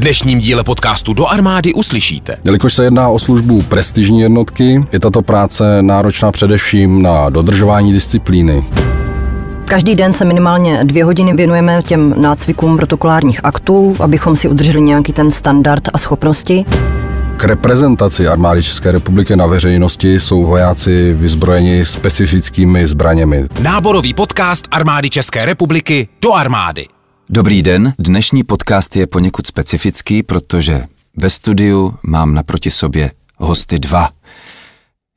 dnešním díle podcastu Do armády uslyšíte. Jelikož se jedná o službu prestižní jednotky, je tato práce náročná především na dodržování disciplíny. Každý den se minimálně dvě hodiny věnujeme těm nácvikům protokolárních aktů, abychom si udrželi nějaký ten standard a schopnosti. K reprezentaci armády České republiky na veřejnosti jsou vojáci vyzbrojeni specifickými zbraněmi. Náborový podcast armády České republiky do armády. Dobrý den, dnešní podcast je poněkud specifický, protože ve studiu mám naproti sobě hosty dva.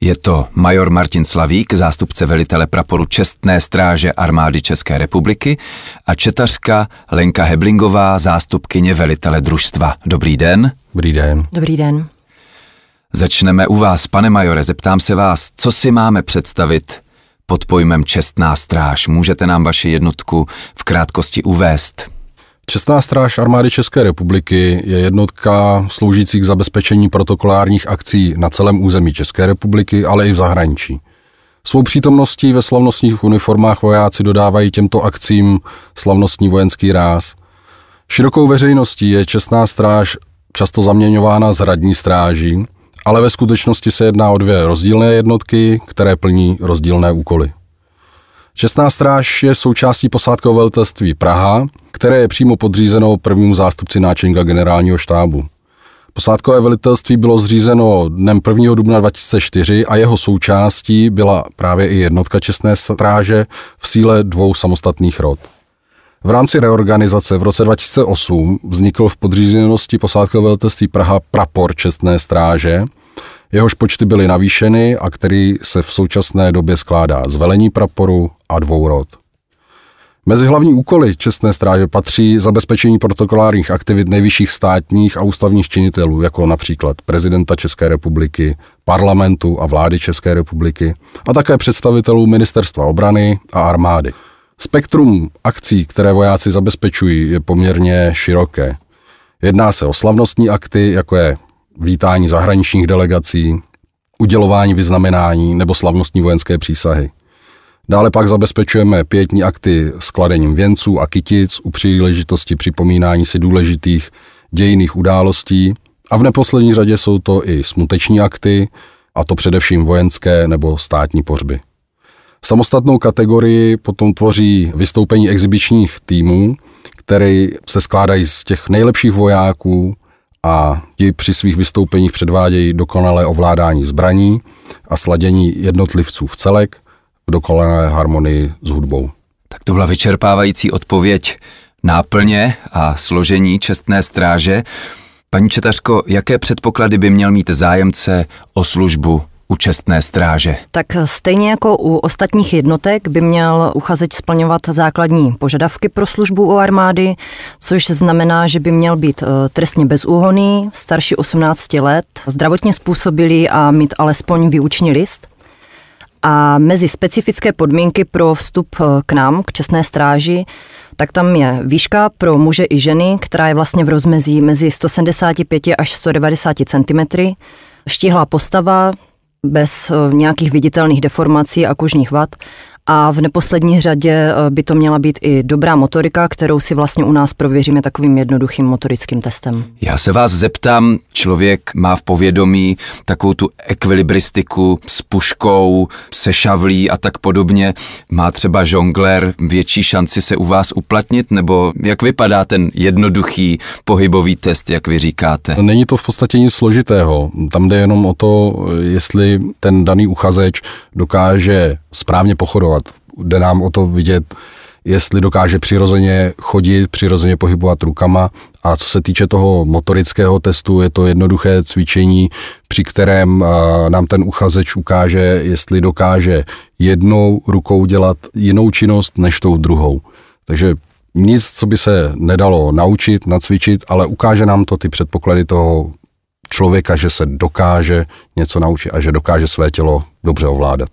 Je to major Martin Slavík, zástupce velitele praporu Čestné stráže armády České republiky a četařka Lenka Heblingová, zástupkyně velitele družstva. Dobrý den. Dobrý den. Dobrý den. Začneme u vás, pane majore, zeptám se vás, co si máme představit pod pojmem Čestná stráž. Můžete nám vaši jednotku v krátkosti uvést? Čestná stráž armády České republiky je jednotka sloužící k zabezpečení protokolárních akcí na celém území České republiky, ale i v zahraničí. Svou přítomností ve slavnostních uniformách vojáci dodávají těmto akcím slavnostní vojenský ráz. Širokou veřejností je čestná stráž často zaměňována s radní stráží, ale ve skutečnosti se jedná o dvě rozdílné jednotky, které plní rozdílné úkoly. Čestná stráž je součástí posádkového velitelství Praha, které je přímo podřízeno prvnímu zástupci náčelníka generálního štábu. Posádkové velitelství bylo zřízeno dnem 1. dubna 2004 a jeho součástí byla právě i jednotka čestné stráže v síle dvou samostatných rod. V rámci reorganizace v roce 2008 vznikl v podřízenosti posádkového velitelství Praha prapor čestné stráže, jehož počty byly navýšeny a který se v současné době skládá z velení praporu a dvou rod. Mezi hlavní úkoly čestné stráže patří zabezpečení protokolárních aktivit nejvyšších státních a ústavních činitelů, jako například prezidenta České republiky, parlamentu a vlády České republiky a také představitelů ministerstva obrany a armády. Spektrum akcí, které vojáci zabezpečují, je poměrně široké. Jedná se o slavnostní akty, jako je vítání zahraničních delegací, udělování vyznamenání nebo slavnostní vojenské přísahy. Dále pak zabezpečujeme pětní akty skladením věnců a kytic u příležitosti připomínání si důležitých dějiných událostí a v neposlední řadě jsou to i smuteční akty, a to především vojenské nebo státní pořby. Samostatnou kategorii potom tvoří vystoupení exibičních týmů, které se skládají z těch nejlepších vojáků a ti při svých vystoupeních předvádějí dokonalé ovládání zbraní a sladění jednotlivců v celek, dokonalé harmonii s hudbou. Tak to byla vyčerpávající odpověď náplně a složení čestné stráže. Paní Četařko, jaké předpoklady by měl mít zájemce o službu u čestné stráže? Tak stejně jako u ostatních jednotek by měl uchazeč splňovat základní požadavky pro službu u armády, což znamená, že by měl být eh, trestně bezúhonný, starší 18 let, zdravotně způsobilý a mít alespoň výuční list. A mezi specifické podmínky pro vstup eh, k nám, k čestné stráži, tak tam je výška pro muže i ženy, která je vlastně v rozmezí mezi 175 až 190 cm, štíhlá postava bez eh, nějakých viditelných deformací a kožních vad a v neposlední řadě eh, by to měla být i dobrá motorika, kterou si vlastně u nás prověříme takovým jednoduchým motorickým testem. Já se vás zeptám, člověk má v povědomí takovou tu ekvilibristiku s puškou, se šavlí a tak podobně. Má třeba žongler větší šanci se u vás uplatnit, nebo jak vypadá ten jednoduchý pohybový test, jak vy říkáte? No, není to v podstatě nic složitého. Tam jde jenom o to, jestli ten daný uchazeč dokáže správně pochodovat jde nám o to vidět, jestli dokáže přirozeně chodit, přirozeně pohybovat rukama. A co se týče toho motorického testu, je to jednoduché cvičení, při kterém nám ten uchazeč ukáže, jestli dokáže jednou rukou dělat jinou činnost než tou druhou. Takže nic, co by se nedalo naučit, nacvičit, ale ukáže nám to ty předpoklady toho člověka, že se dokáže něco naučit a že dokáže své tělo dobře ovládat.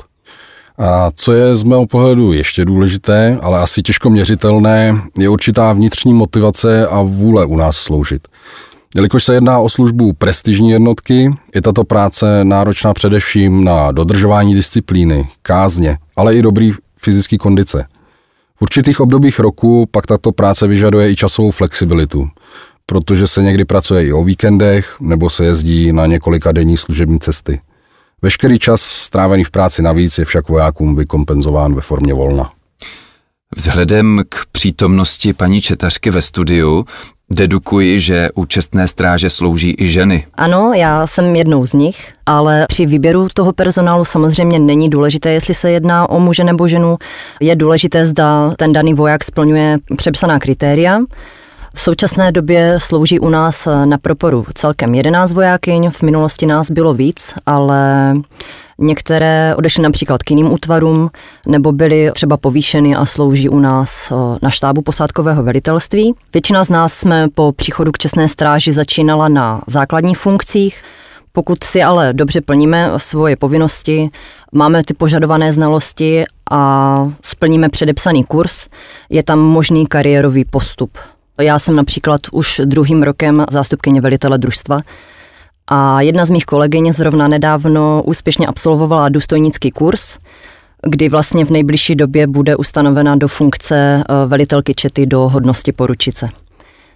A co je z mého pohledu ještě důležité, ale asi těžko měřitelné, je určitá vnitřní motivace a vůle u nás sloužit. Jelikož se jedná o službu prestižní jednotky, je tato práce náročná především na dodržování disciplíny, kázně, ale i dobrý fyzický kondice. V určitých obdobích roku pak tato práce vyžaduje i časovou flexibilitu, protože se někdy pracuje i o víkendech nebo se jezdí na několika denní služební cesty. Veškerý čas strávený v práci navíc je však vojákům vykompenzován ve formě volna. Vzhledem k přítomnosti paní Četařky ve studiu, Dedukuji, že u čestné stráže slouží i ženy. Ano, já jsem jednou z nich, ale při výběru toho personálu samozřejmě není důležité, jestli se jedná o muže nebo ženu. Je důležité, zda ten daný voják splňuje přepsaná kritéria v současné době slouží u nás eh, na proporu celkem 11 vojákyň, v minulosti nás bylo víc, ale Některé odešly například k jiným útvarům, nebo byly třeba povýšeny a slouží u nás eh, na štábu posádkového velitelství. Většina z nás jsme po příchodu k čestné stráži začínala na základních funkcích. Pokud si ale dobře plníme svoje povinnosti, máme ty požadované znalosti a splníme předepsaný kurz, je tam možný kariérový postup. Já jsem například už druhým rokem zástupkyně velitele družstva a jedna z mých kolegyň zrovna nedávno úspěšně absolvovala důstojnický kurz, kdy vlastně v nejbližší době bude ustanovena do funkce eh, velitelky čety do hodnosti poručice.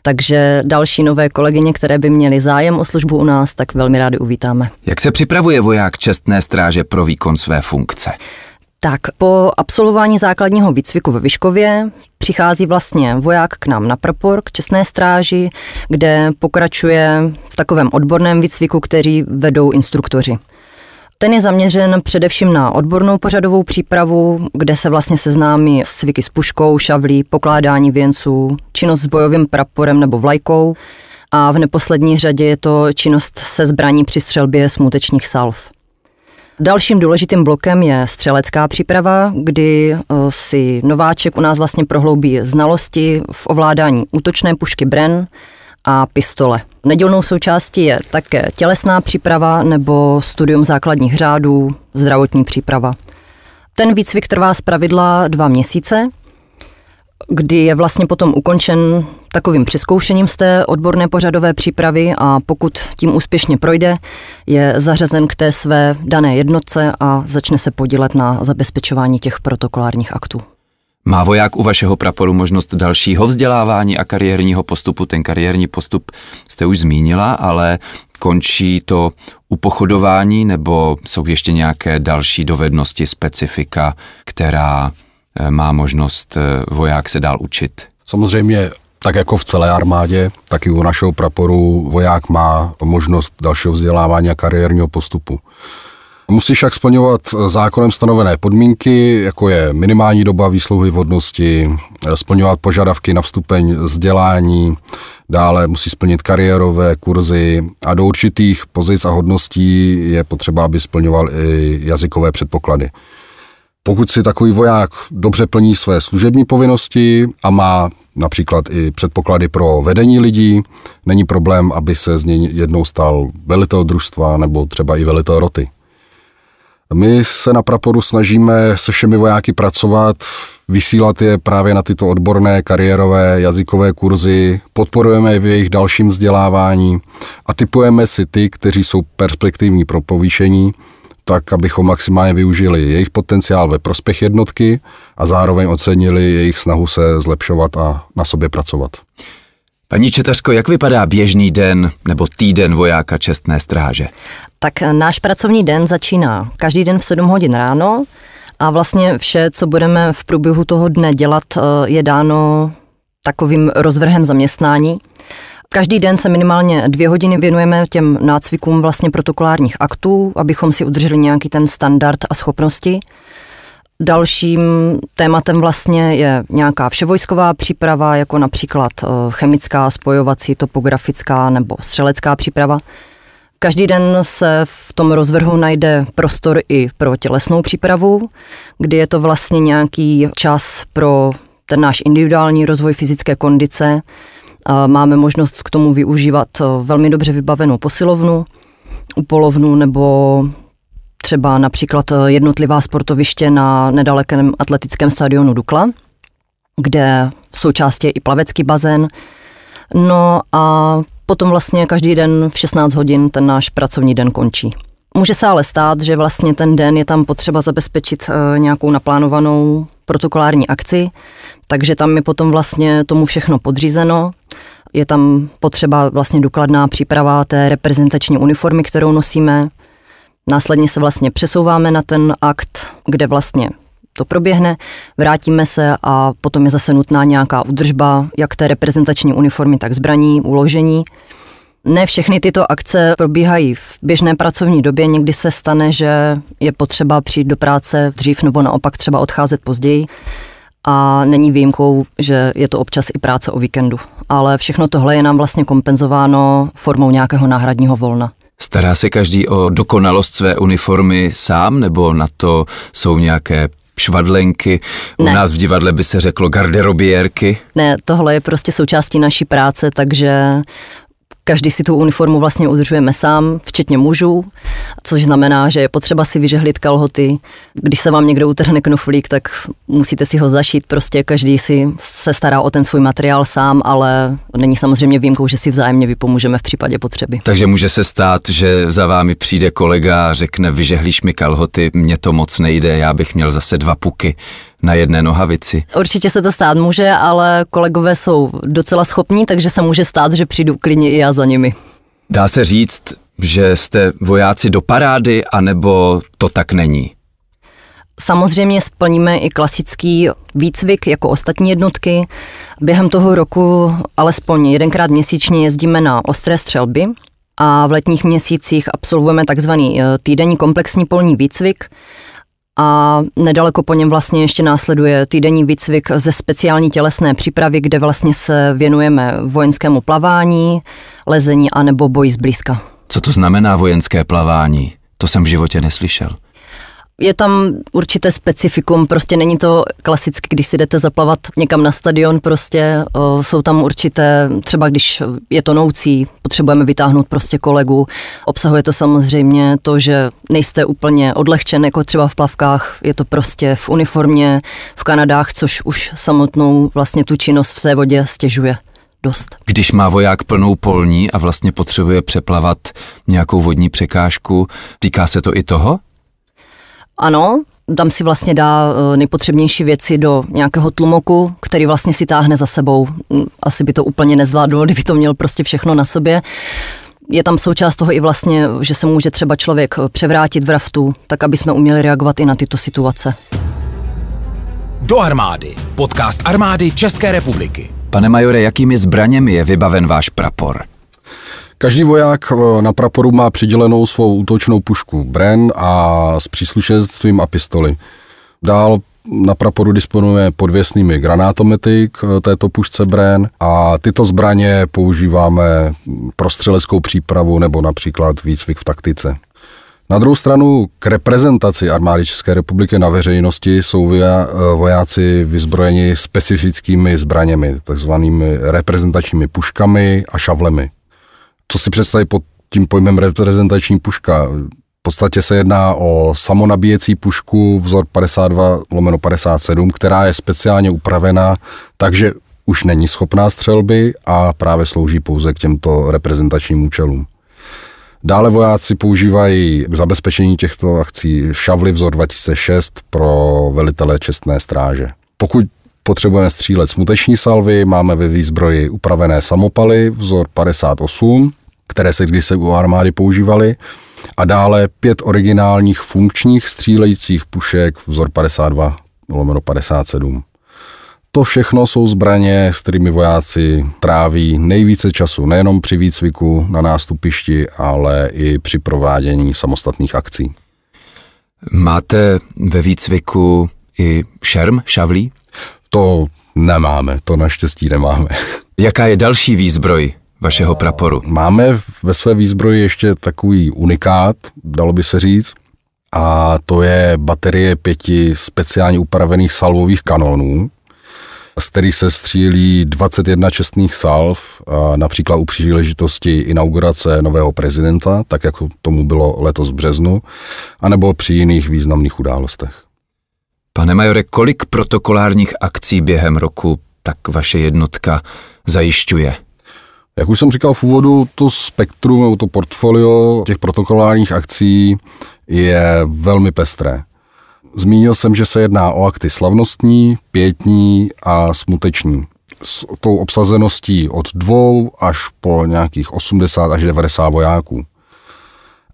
Takže další nové kolegyně, které by měly zájem o službu u nás, tak velmi rádi uvítáme. Jak se připravuje voják čestné stráže pro výkon své funkce? Tak, po absolvování základního výcviku ve Vyškově přichází vlastně voják k nám na prapor, k čestné stráži, kde pokračuje v takovém odborném výcviku, který vedou instruktoři. Ten je zaměřen především na odbornou pořadovou přípravu, kde se vlastně seznámí s cviky s puškou, šavlí, pokládání věnců, činnost s bojovým praporem nebo vlajkou a v neposlední řadě je to činnost se zbraní při střelbě smutečních salv. Dalším důležitým blokem je střelecká příprava, kdy eh, si nováček u nás vlastně prohloubí znalosti v ovládání útočné pušky Bren a pistole. Nedělnou součástí je také tělesná příprava nebo studium základních řádů, zdravotní příprava. Ten výcvik trvá pravidla dva měsíce, kdy je vlastně potom ukončen Takovým přeskoušením z té odborné pořadové přípravy a pokud tím úspěšně projde, je zařazen k té své dané jednotce a začne se podílet na zabezpečování těch protokolárních aktů. Má voják u vašeho praporu možnost dalšího vzdělávání a kariérního postupu? Ten kariérní postup jste už zmínila, ale končí to u pochodování nebo jsou ještě nějaké další dovednosti, specifika, která eh, má možnost eh, voják se dál učit? Samozřejmě tak jako v celé armádě, tak i u našeho praporu voják má možnost dalšího vzdělávání a kariérního postupu. Musí však splňovat zákonem stanovené podmínky, jako je minimální doba výsluhy vhodnosti, splňovat požadavky na vstupeň vzdělání, dále musí splnit kariérové kurzy a do určitých pozic a hodností je potřeba, aby splňoval i jazykové předpoklady. Pokud si takový voják dobře plní své služební povinnosti a má například i předpoklady pro vedení lidí, není problém, aby se z něj jednou stal velitel družstva nebo třeba i velitel roty. My se na praporu snažíme se všemi vojáky pracovat, vysílat je právě na tyto odborné, kariérové, jazykové kurzy, podporujeme je v jejich dalším vzdělávání a typujeme si ty, kteří jsou perspektivní pro povýšení tak, abychom maximálně využili jejich potenciál ve prospěch jednotky a zároveň ocenili jejich snahu se zlepšovat a na sobě pracovat. Paní Četařko, jak vypadá běžný den nebo týden vojáka čestné stráže? Tak eh, náš pracovní den začíná každý den v 7 hodin ráno a vlastně vše, co budeme v průběhu toho dne dělat, eh, je dáno takovým rozvrhem zaměstnání. Každý den se minimálně dvě hodiny věnujeme těm nácvikům vlastně protokolárních aktů, abychom si udrželi nějaký ten standard a schopnosti. Dalším tématem vlastně je nějaká vševojsková příprava, jako například eh, chemická, spojovací, topografická nebo střelecká příprava. Každý den se v tom rozvrhu najde prostor i pro tělesnou přípravu, kdy je to vlastně nějaký čas pro ten náš individuální rozvoj fyzické kondice, Máme možnost k tomu využívat eh, velmi dobře vybavenou posilovnu, upolovnu nebo třeba například eh, jednotlivá sportoviště na nedalekém atletickém stadionu Dukla, kde v součástí je i plavecký bazén. No a potom vlastně každý den v 16 hodin ten náš pracovní den končí. Může se ale stát, že vlastně ten den je tam potřeba zabezpečit eh, nějakou naplánovanou protokolární akci, takže tam je potom vlastně tomu všechno podřízeno. Je tam potřeba vlastně důkladná příprava té reprezentační uniformy, kterou nosíme. Následně se vlastně přesouváme na ten akt, kde vlastně to proběhne, vrátíme se a potom je zase nutná nějaká udržba, jak té reprezentační uniformy, tak zbraní, uložení. Ne všechny tyto akce probíhají v běžné pracovní době. Někdy se stane, že je potřeba přijít do práce dřív nebo naopak třeba odcházet později. A není výjimkou, že je to občas i práce o víkendu. Ale všechno tohle je nám vlastně kompenzováno formou nějakého náhradního volna. Stará se každý o dokonalost své uniformy sám, nebo na to jsou nějaké švadlenky, u ne. nás v divadle by se řeklo garderobiérky. Ne, tohle je prostě součástí naší práce, takže Každý si tu uniformu vlastně udržujeme sám, včetně mužů, což znamená, že je potřeba si vyžehlit kalhoty. Když se vám někdo utrhne knuflík, tak musíte si ho zašít. Prostě každý si se stará o ten svůj materiál sám, ale není samozřejmě výjimkou, že si vzájemně vypomůžeme v případě potřeby. Takže může se stát, že za vámi přijde kolega a řekne, vyžehlíš mi kalhoty, mě to moc nejde, já bych měl zase dva puky na jedné nohavici. Určitě se to stát může, ale kolegové jsou docela schopní, takže se může stát, že přijdu klidně i já za nimi. Dá se říct, že jste vojáci do parády, anebo to tak není? Samozřejmě splníme i klasický výcvik jako ostatní jednotky. Během toho roku alespoň jedenkrát měsíčně jezdíme na ostré střelby a v letních měsících absolvujeme takzvaný e, týdenní komplexní polní výcvik, a nedaleko po něm vlastně ještě následuje týdenní výcvik ze speciální tělesné přípravy, kde vlastně se věnujeme vojenskému plavání, lezení anebo boji zblízka. Co to znamená vojenské plavání? To jsem v životě neslyšel je tam určité specifikum, prostě není to klasicky, když si jdete zaplavat někam na stadion, prostě jsou tam určité, třeba když je to noucí, potřebujeme vytáhnout prostě kolegu. Obsahuje to samozřejmě to, že nejste úplně odlehčen, jako třeba v plavkách, je to prostě v uniformě, v Kanadách, což už samotnou vlastně tu činnost v té vodě stěžuje dost. Když má voják plnou polní a vlastně potřebuje přeplavat nějakou vodní překážku, týká se to i toho? Ano, tam si vlastně dá eh, nejpotřebnější věci do nějakého tlumoku, který vlastně si táhne za sebou. Mm, asi by to úplně nezvládlo, kdyby to měl prostě všechno na sobě. Je tam součást toho i vlastně, že se může třeba člověk eh, převrátit v raftu, tak aby jsme uměli reagovat i na tyto situace. Do armády. Podcast armády České republiky. Pane majore, jakými zbraněmi je vybaven váš prapor? Každý voják eh, na praporu má přidělenou svou útočnou pušku Bren a s příslušenstvím a pistoli. Dál na praporu disponuje podvěsnými granátomety k eh, této pušce Bren a tyto zbraně používáme pro střeleckou přípravu nebo například výcvik v taktice. Na druhou stranu k reprezentaci armády České republiky na veřejnosti jsou eh, vojáci vyzbrojeni specifickými zbraněmi, takzvanými reprezentačními puškami a šavlemi co si představit pod tím pojmem reprezentační puška? V podstatě se jedná o samonabíjecí pušku vzor 52 lomeno 57, která je speciálně upravená, takže už není schopná střelby a právě slouží pouze k těmto reprezentačním účelům. Dále vojáci používají k zabezpečení těchto akcí šavly vzor 2006 pro velitele čestné stráže. Pokud potřebujeme střílet smuteční salvy, máme ve výzbroji upravené samopaly vzor 58, které se kdysi u armády používaly, a dále pět originálních funkčních střílejících pušek vzor 52 lomeno 57. To všechno jsou zbraně, s kterými vojáci tráví nejvíce času nejenom při výcviku na nástupišti, ale i při provádění samostatných akcí. Máte ve výcviku i šerm, šavlí? To nemáme, to naštěstí nemáme. Jaká je další výzbroj, vašeho praporu. Máme ve své výzbroji ještě takový unikát, dalo by se říct, a to je baterie pěti speciálně upravených salvových kanónů, z kterých se střílí 21 čestných salv, například u příležitosti inaugurace nového prezidenta, tak jako tomu bylo letos v březnu, anebo při jiných významných událostech. Pane majore, kolik protokolárních akcí během roku tak vaše jednotka zajišťuje? Jak už jsem říkal v úvodu, to spektrum nebo to portfolio těch protokolárních akcí je velmi pestré. Zmínil jsem, že se jedná o akty slavnostní, pětní a smuteční. S tou obsazeností od dvou až po nějakých 80 až 90 vojáků.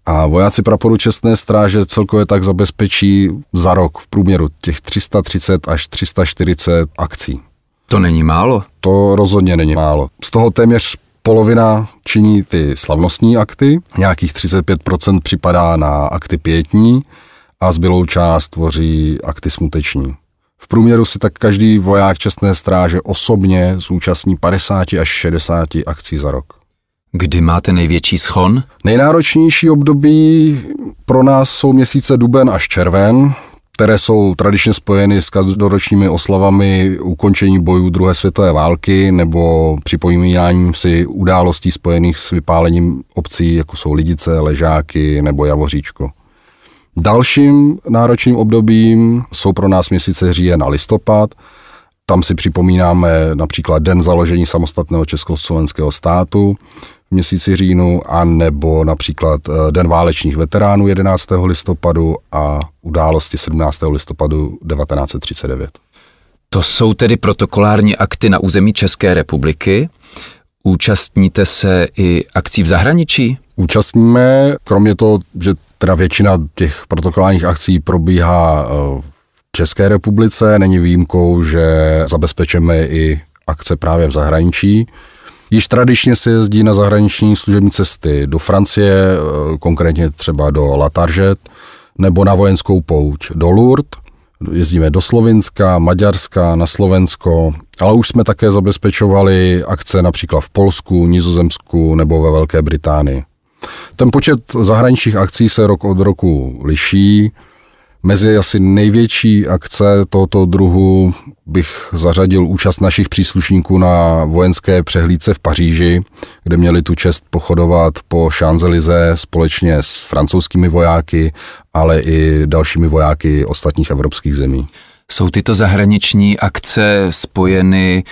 A vojáci praporu čestné stráže celkově tak zabezpečí za rok v průměru těch 330 až 340 akcí. To není málo? To rozhodně není málo. Z toho téměř polovina činí ty slavnostní akty, nějakých 35% připadá na akty pětní a zbylou část tvoří akty smuteční. V průměru si tak každý voják čestné stráže osobně zúčastní 50 až 60 akcí za rok. Kdy máte největší schon? Nejnáročnější období pro nás jsou měsíce duben až červen, které jsou tradičně spojeny s každoročními oslavami ukončení bojů druhé světové války nebo připomínáním si událostí spojených s vypálením obcí, jako jsou Lidice, Ležáky nebo Javoříčko. Dalším náročným obdobím jsou pro nás měsíce říjen a listopad. Tam si připomínáme například den založení samostatného československého státu, měsíci říjnu, a nebo například eh, Den válečních veteránů 11. listopadu a události 17. listopadu 1939. To jsou tedy protokolární akty na území České republiky. Účastníte se i akcí v zahraničí? Účastníme, kromě toho, že teda většina těch protokolárních akcí probíhá eh, v České republice, není výjimkou, že zabezpečíme i akce právě v zahraničí. Již tradičně se jezdí na zahraniční služební cesty do Francie, eh, konkrétně třeba do La nebo na vojenskou pouť do Lourdes. Jezdíme do Slovinska, Maďarska, na Slovensko, ale už jsme také zabezpečovali akce například v Polsku, Nizozemsku nebo ve Velké Británii. Ten počet zahraničních akcí se rok od roku liší. Mezi asi největší akce tohoto druhu bych zařadil účast našich příslušníků na vojenské přehlídce v Paříži, kde měli tu čest pochodovat po Champs-Élysées společně s francouzskými vojáky, ale i dalšími vojáky ostatních evropských zemí. Jsou tyto zahraniční akce spojeny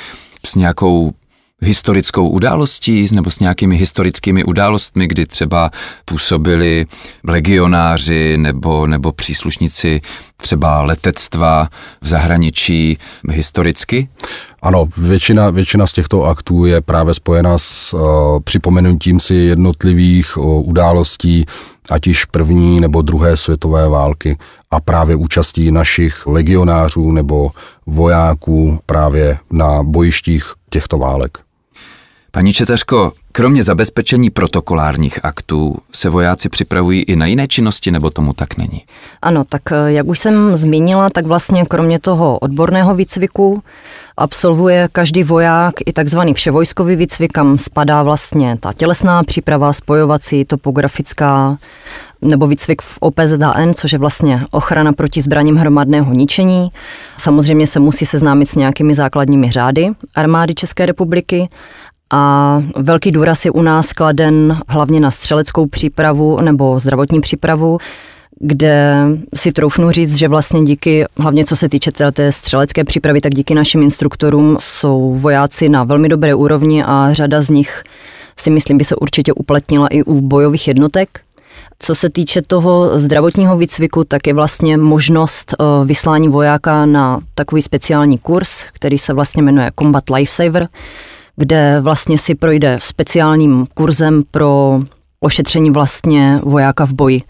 s nějakou historickou událostí nebo s nějakými historickými událostmi, kdy třeba působili legionáři nebo, nebo příslušníci třeba letectva v zahraničí historicky? Ano, většina, většina z těchto aktů je právě spojena s uh, připomenutím si jednotlivých uh, událostí, ať již první nebo druhé světové války a právě účastí našich legionářů nebo vojáků právě na bojištích těchto válek. Paní Četařko, kromě zabezpečení protokolárních aktů se vojáci připravují i na jiné činnosti, nebo tomu tak není? Ano, tak eh, jak už jsem zmínila, tak vlastně kromě toho odborného výcviku absolvuje každý voják i takzvaný vševojskový výcvik, kam spadá vlastně ta tělesná příprava, spojovací, topografická, nebo výcvik v OPZDN, což je vlastně ochrana proti zbraním hromadného ničení. Samozřejmě se musí seznámit s nějakými základními řády armády České republiky a velký důraz je u nás kladen hlavně na střeleckou přípravu nebo zdravotní přípravu, kde si troufnu říct, že vlastně díky, hlavně co se týče té střelecké přípravy, tak díky našim instruktorům jsou vojáci na velmi dobré úrovni a řada z nich si myslím by se určitě uplatnila i u bojových jednotek. Co se týče toho zdravotního výcviku, tak je vlastně možnost eh, vyslání vojáka na takový speciální kurz, který se vlastně jmenuje Combat Lifesaver, kde vlastně si projde speciálním kurzem pro ošetření vlastně vojáka v boji.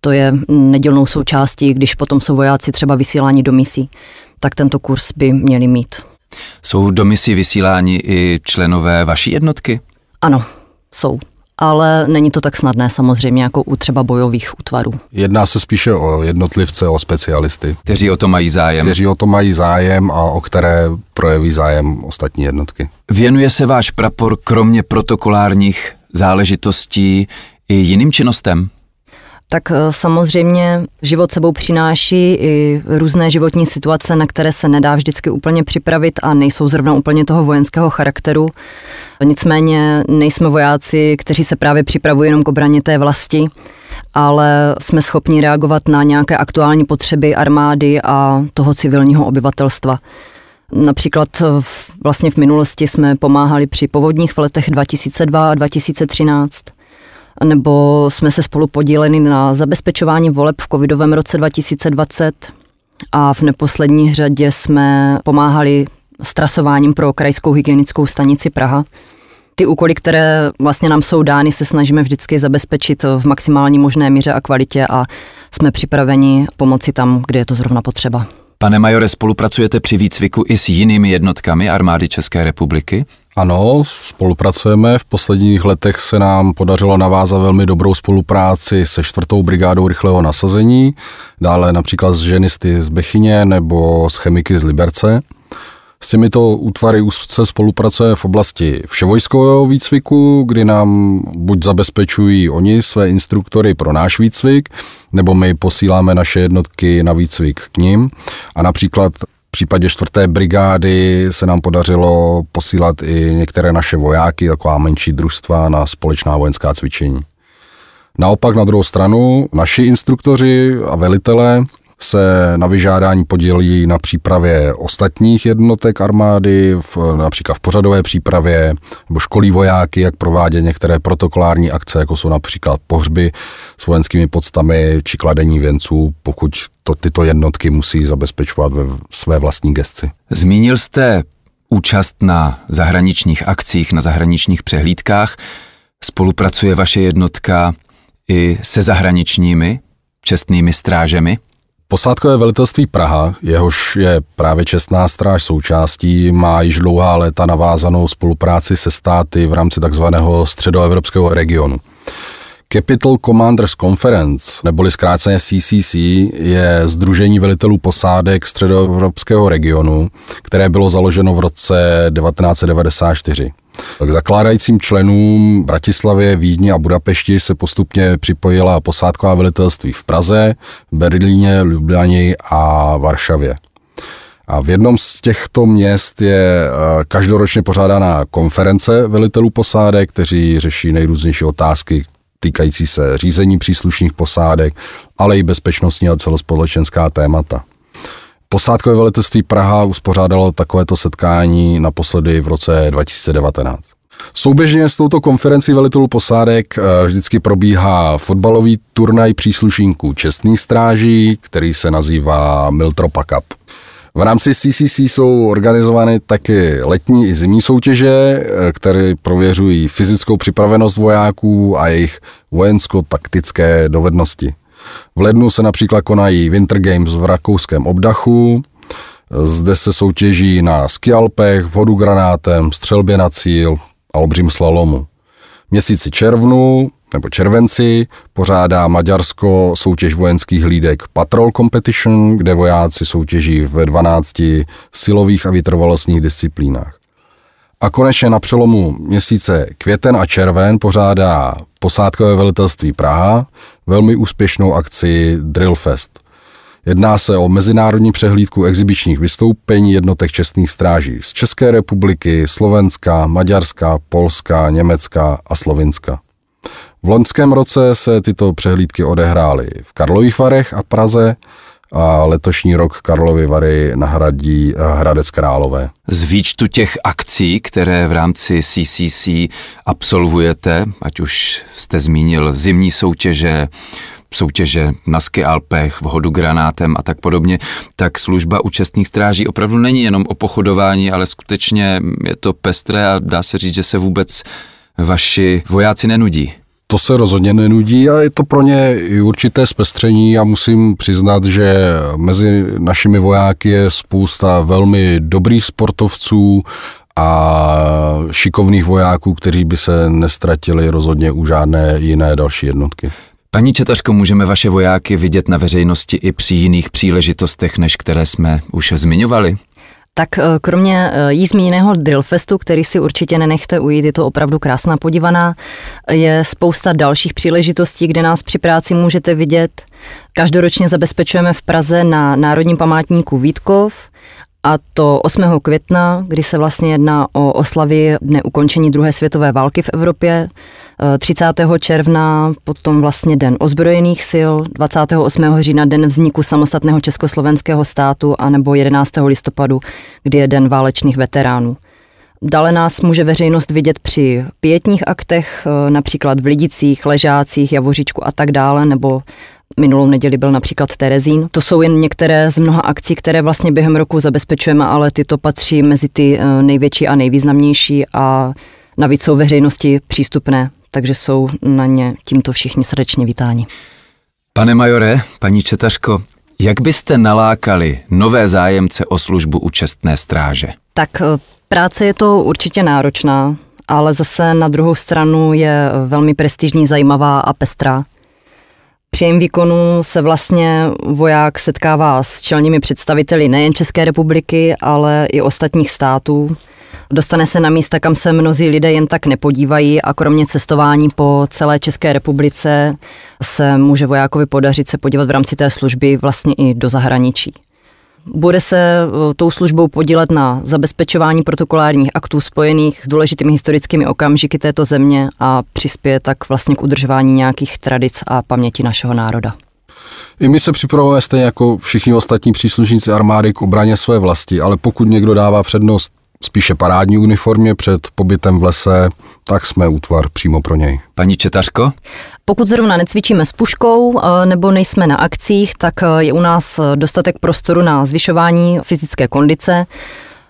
To je nedělnou součástí, když potom jsou vojáci třeba vysíláni do misí, tak tento kurz by měli mít. Jsou do misí vysíláni i členové vaší jednotky? Ano, jsou ale není to tak snadné samozřejmě jako u třeba bojových útvarů. Jedná se spíše o jednotlivce, o specialisty. Kteří o to mají zájem. Kteří o to mají zájem a o které projeví zájem ostatní jednotky. Věnuje se váš prapor kromě protokolárních záležitostí i jiným činnostem? tak eh, samozřejmě život sebou přináší i různé životní situace, na které se nedá vždycky úplně připravit a nejsou zrovna úplně toho vojenského charakteru. Nicméně nejsme vojáci, kteří se právě připravují jenom k obraně té vlasti, ale jsme schopni reagovat na nějaké aktuální potřeby armády a toho civilního obyvatelstva. Například v, vlastně v minulosti jsme pomáhali při povodních v letech 2002 a 2013 nebo jsme se spolu podíleni na zabezpečování voleb v covidovém roce 2020 a v neposlední řadě jsme pomáhali s trasováním pro krajskou hygienickou stanici Praha. Ty úkoly, které vlastně nám jsou dány, se snažíme vždycky zabezpečit v maximální možné míře a kvalitě a jsme připraveni pomoci tam, kde je to zrovna potřeba. Pane Majore, spolupracujete při výcviku i s jinými jednotkami armády České republiky? Ano, spolupracujeme. V posledních letech se nám podařilo navázat velmi dobrou spolupráci se čtvrtou brigádou rychlého nasazení, dále například s ženisty z Bechyně nebo s chemiky z Liberce. S těmito útvary úzce spolupracuje v oblasti vševojskového výcviku, kdy nám buď zabezpečují oni své instruktory pro náš výcvik, nebo my posíláme naše jednotky na výcvik k ním. A například v případě čtvrté brigády se nám podařilo posílat i některé naše vojáky, taková menší družstva na společná vojenská cvičení. Naopak na druhou stranu, naši instruktoři a velitelé se na vyžádání podílí na přípravě ostatních jednotek armády, v, například v pořadové přípravě, nebo školí vojáky, jak provádět některé protokolární akce, jako jsou například pohřby s vojenskými podstami či kladení věnců, pokud to tyto jednotky musí zabezpečovat ve své vlastní gesci. Zmínil jste účast na zahraničních akcích, na zahraničních přehlídkách. Spolupracuje vaše jednotka i se zahraničními čestnými strážemi? Posádkové velitelství Praha, jehož je právě čestná stráž součástí, má již dlouhá léta navázanou spolupráci se státy v rámci takzvaného středoevropského regionu. Capital Commanders Conference, neboli zkráceně CCC, je Združení velitelů posádek středoevropského regionu, které bylo založeno v roce 1994. K zakládajícím členům Bratislavě, Vídni a Budapešti se postupně připojila posádková velitelství v Praze, Berlíně, Ljubljani a Varšavě. A v jednom z těchto měst je eh, každoročně pořádaná konference velitelů posádek, kteří řeší nejrůznější otázky, týkající se řízení příslušných posádek, ale i bezpečnostní a celospolečenská témata. Posádkové Velitelství Praha uspořádalo takovéto setkání naposledy v roce 2019. Souběžně s touto konferencí velitelů posádek eh, vždycky probíhá fotbalový turnaj příslušníků čestných stráží, který se nazývá Miltropa Cup. V rámci CCC jsou organizovány taky letní i zimní soutěže, eh, které prověřují fyzickou připravenost vojáků a jejich vojensko-taktické dovednosti. V lednu se například konají Winter Games v rakouském obdachu, zde se soutěží na skialpech, vodu granátem, střelbě na cíl a obřím slalomu. V měsíci červnu nebo červenci pořádá Maďarsko soutěž vojenských hlídek Patrol Competition, kde vojáci soutěží ve 12 silových a vytrvalostních disciplínách. A konečně na přelomu měsíce květen a červen pořádá posádkové velitelství Praha velmi úspěšnou akci Drillfest. Jedná se o mezinárodní přehlídku exibičních vystoupení jednotek čestných stráží z České republiky, Slovenska, Maďarska, Polska, Německa a Slovinska. V loňském roce se tyto přehlídky odehrály v Karlových Varech a Praze a letošní rok Karlovy Vary nahradí eh, Hradec Králové. Z výčtu těch akcí, které v rámci CCC absolvujete, ať už jste zmínil zimní soutěže, soutěže na ski Alpech, v hodu granátem a tak podobně, tak služba účastních stráží opravdu není jenom o pochodování, ale skutečně je to pestré a dá se říct, že se vůbec vaši vojáci nenudí to se rozhodně nenudí a je to pro ně i určité zpestření a musím přiznat, že mezi našimi vojáky je spousta velmi dobrých sportovců a šikovných vojáků, kteří by se nestratili rozhodně u žádné jiné další jednotky. Paní Četařko, můžeme vaše vojáky vidět na veřejnosti i při jiných příležitostech, než které jsme už zmiňovali? Tak eh, kromě eh, jí zmíněného Drillfestu, který si určitě nenechte ujít, je to opravdu krásná podívaná, je spousta dalších příležitostí, kde nás při práci můžete vidět. Každoročně zabezpečujeme v Praze na Národním památníku Vítkov a to 8. května, kdy se vlastně jedná o oslavy dne ukončení druhé světové války v Evropě. 30. Eh, června potom vlastně Den ozbrojených sil, 28. října Den vzniku samostatného československého státu a nebo 11. listopadu, kdy je Den válečných veteránů. Dále nás může veřejnost vidět při pětních aktech, eh, například v Lidicích, Ležácích, Javořičku a tak dále, nebo Minulou neděli byl například Terezín. To jsou jen některé z mnoha akcí, které vlastně během roku zabezpečujeme, ale tyto patří mezi ty eh, největší a nejvýznamnější a navíc jsou veřejnosti přístupné takže jsou na ně tímto všichni srdečně vítáni. Pane majore, paní Četaško, jak byste nalákali nové zájemce o službu u čestné stráže? Tak eh, práce je to určitě náročná, ale zase na druhou stranu je velmi prestižní, zajímavá a pestrá. Při jejím výkonu se vlastně voják setkává s čelními představiteli nejen České republiky, ale i ostatních států Dostane se na místa, kam se mnozí lidé jen tak nepodívají a kromě cestování po celé České republice se může vojákovi podařit se podívat v rámci té služby vlastně i do zahraničí. Bude se eh, tou službou podílet na zabezpečování protokolárních aktů spojených s důležitými historickými okamžiky této země a přispěje tak vlastně k udržování nějakých tradic a paměti našeho národa. I my se připravujeme stejně jako všichni ostatní příslušníci armády k obraně své vlasti, ale pokud někdo dává přednost spíše parádní uniformě před pobytem v lese, tak jsme útvar přímo pro něj. Paní Četařko? Pokud zrovna necvičíme s puškou eh, nebo nejsme na akcích, tak eh, je u nás eh, dostatek prostoru na zvyšování fyzické kondice.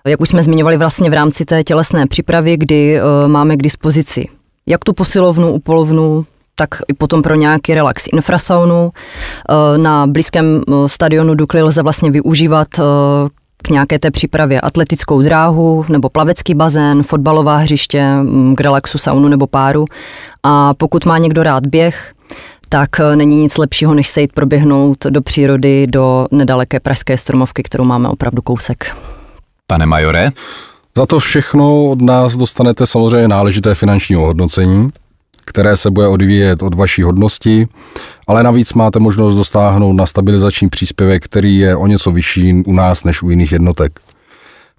Jak už jsme zmiňovali vlastně v rámci té tělesné přípravy, kdy máme k dispozici jak tu posilovnu, upolovnu, tak i potom pro nějaký relax infrasaunu. Na blízkém stadionu Dukly lze vlastně využívat k nějaké té přípravě atletickou dráhu nebo plavecký bazén, fotbalová hřiště, mm, k relaxu, saunu nebo páru. A pokud má někdo rád běh, tak e, není nic lepšího, než se jít proběhnout do přírody, do nedaleké pražské stromovky, kterou máme opravdu kousek. Pane majore? Za to všechno od nás dostanete samozřejmě náležité finanční ohodnocení, které se bude odvíjet od vaší hodnosti, ale navíc máte možnost dostáhnout na stabilizační příspěvek, který je o něco vyšší u nás než u jiných jednotek.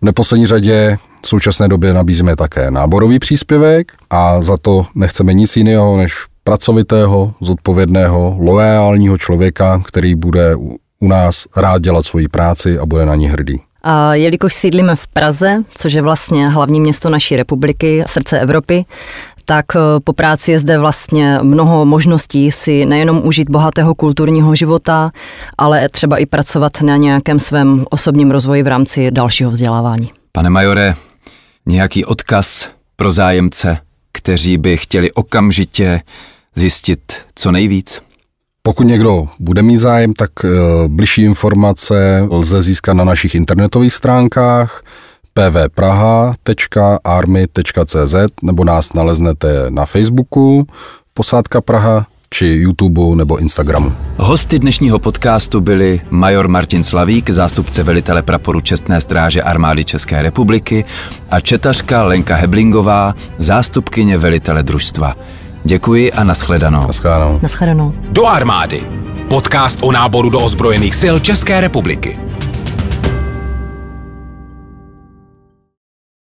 V neposlední řadě v současné době nabízíme také náborový příspěvek a za to nechceme nic jiného než pracovitého, zodpovědného, loajálního člověka, který bude u nás rád dělat svoji práci a bude na ní hrdý. A jelikož sídlíme v Praze, což je vlastně hlavní město naší republiky, srdce Evropy, tak eh, po práci je zde vlastně mnoho možností si nejenom užít bohatého kulturního života, ale třeba i pracovat na nějakém svém osobním rozvoji v rámci dalšího vzdělávání. Pane majore, nějaký odkaz pro zájemce, kteří by chtěli okamžitě zjistit co nejvíc? Pokud někdo bude mít zájem, tak eh, bližší informace lze získat na našich internetových stránkách pvpraha.army.cz nebo nás naleznete na Facebooku Posádka Praha či YouTube nebo Instagramu. Hosty dnešního podcastu byli major Martin Slavík, zástupce velitele praporu Čestné stráže armády České republiky a četařka Lenka Heblingová, zástupkyně velitele družstva. Děkuji a nashledanou. Nashledanou. Nashledanou. Do armády. Podcast o náboru do ozbrojených sil České republiky.